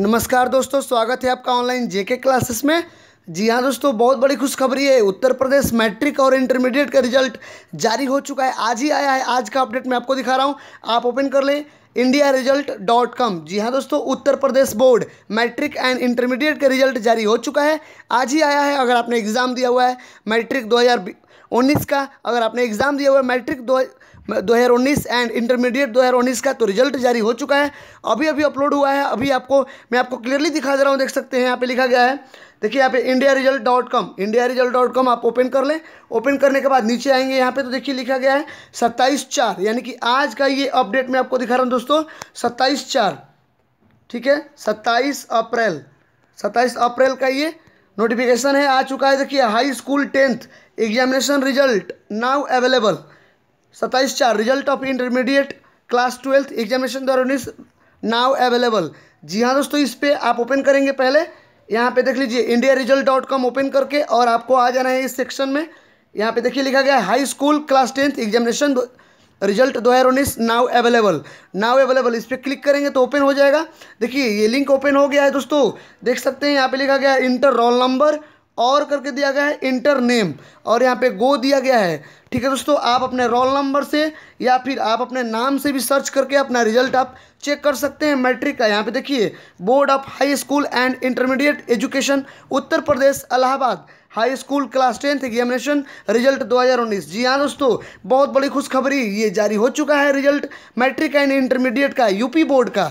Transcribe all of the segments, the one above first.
नमस्कार दोस्तों स्वागत है आपका ऑनलाइन जेके क्लासेस में जी हाँ दोस्तों बहुत बड़ी खुशखबरी है उत्तर प्रदेश मैट्रिक और इंटरमीडिएट का रिजल्ट जारी हो चुका है आज ही आया है आज का अपडेट मैं आपको दिखा रहा हूँ आप ओपन कर लें इंडिया रिजल्ट डॉट कॉम जी हाँ दोस्तों Uttar Pradesh board matric and intermediate का रिजल्ट जारी हो चुका है आज ही आया है अगर आपने एग्ज़ाम दिया हुआ है मैट्रिक 2019 का अगर आपने एग्ज़ाम दिया हुआ है मैट्रिक दो उन्नीस एंड इंटरमीडिएट उन्नीस का तो रिजल्ट जारी हो चुका है अभी अभी अपलोड हुआ है अभी आपको मैं आपको क्लियरली दिखा दे रहा हूँ देख सकते हैं यहाँ पे लिखा गया है देखिए यहाँ पे India result dot com India result dot com आप ओपन कर लें ओपन करने के बाद नीचे आएंगे यहाँ पे तो देखिए लिखा गया है सत्ताईस चार यानी कि आज का ये अपडेट मैं आपको दिखा रहा हूँ दोस्तों सत्ताईस चार ठीक है सत्ताईस अप्रैल सत्ताईस अप्रैल का ये नोटिफिकेशन है आ चुका है देखिए high school tenth examination result now available सत्ताईस चार result of intermediate class twelfth examination दो हज़ार उन्नीस नाउ अवेलेबल जी हाँ दोस्तों इस पर आप ओपन करेंगे पहले यहाँ पे देख लीजिए India result dot com open करके और आपको आ जाना है इस सेक्शन में यहाँ पे देखिए लिखा गया है high school class tenth examination result दो हज़ार उन्नीस नाव अवेलेबल नाव अवेलेबल इस पर क्लिक करेंगे तो ओपन हो जाएगा देखिए ये लिंक ओपन हो गया है दोस्तों देख सकते हैं यहाँ पे लिखा गया है इंटर रोल नंबर और करके दिया गया है इंटर नेम और यहाँ पे गो दिया गया है ठीक है दोस्तों आप अपने रोल नंबर से या फिर आप अपने नाम से भी सर्च करके अपना रिजल्ट आप चेक कर सकते हैं मैट्रिक का यहाँ पे देखिए board of high school and intermediate education Uttar Pradesh Allahabad high school class tenth examination result 2019 जी हाँ दोस्तों बहुत बड़ी खुशखबरी ये जारी हो चुका है रिजल्ट मैट्रिक एंड इंटरमीडिएट का यूपी बोर्ड का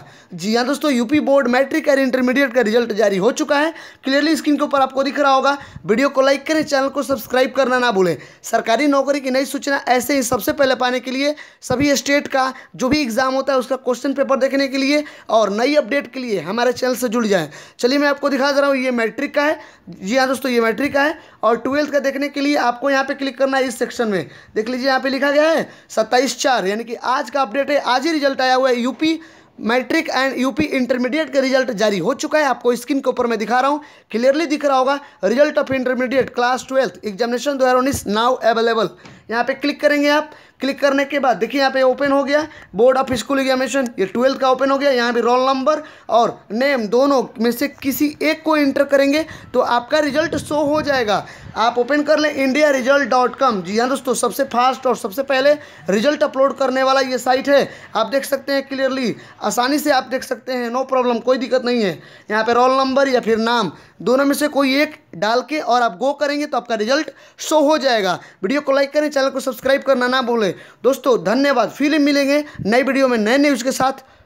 जी हाँ दोस्तों UP board matric and intermediate का रिजल्ट जारी हो चुका है क्लियरली स्क्रीन के ऊपर आपको दिख रहा होगा वीडियो को लाइक करें चैनल को सब्सक्राइब करना ना भूलें सरकारी नौकरी की नई सूचना ऐसे ही सबसे पहले पाने के लिए सभी स्टेट का जो भी एग्ज़ाम होता है उसका क्वेश्चन पेपर देखने के लिए और नई अपडेट के लिए हमारे चैनल से जुड़ जाएँ चलिए मैं आपको दिखा दे रहा हूँ ये मैट्रिक का है जी हाँ दोस्तों ये मैट्रिक का है है और ट्वेल्थ का देखने के लिए आपको यहाँ पे क्लिक करना है इस सेक्शन में देख लीजिए यहाँ पे लिखा गया है सत्ताईस चार यानी कि आज का अपडेट है आज ही रिजल्ट आया हुआ है UP matric and UP intermediate का रिजल्ट जारी हो चुका है आपको स्क्रीन के ऊपर मैं दिखा रहा हूँ क्लियरली दिख रहा होगा result of intermediate class twelfth examination दो नाउ अवेलेबल यहाँ पे क्लिक करेंगे आप क्लिक करने के बाद देखिए यहाँ पे ओपन हो गया बोर्ड ऑफ स्कूल एग्जामिनेशन ये ट्वेल्थ का ओपन हो गया यहाँ पे रोल नंबर और नेम दोनों में से किसी एक को इंटर करेंगे तो आपका रिजल्ट शो हो जाएगा आप ओपन कर लें इंडिया रिजल्ट डॉट कॉम जी हाँ दोस्तों सबसे फास्ट और सबसे पहले रिजल्ट अपलोड करने वाला ये साइट है आप देख सकते हैं क्लियरली आसानी से आप देख सकते हैं नो प्रॉब्लम कोई दिक्कत नहीं है यहाँ पे रोल नंबर या फिर नाम दोनों में से कोई एक डाल के और आप गो करेंगे तो आपका रिजल्ट शो हो जाएगा वीडियो को लाइक करें चैनल को सब्सक्राइब करना ना भूलें दोस्तों धन्यवाद फिर मिलेंगे नई वीडियो में नए न्यूज़ के साथ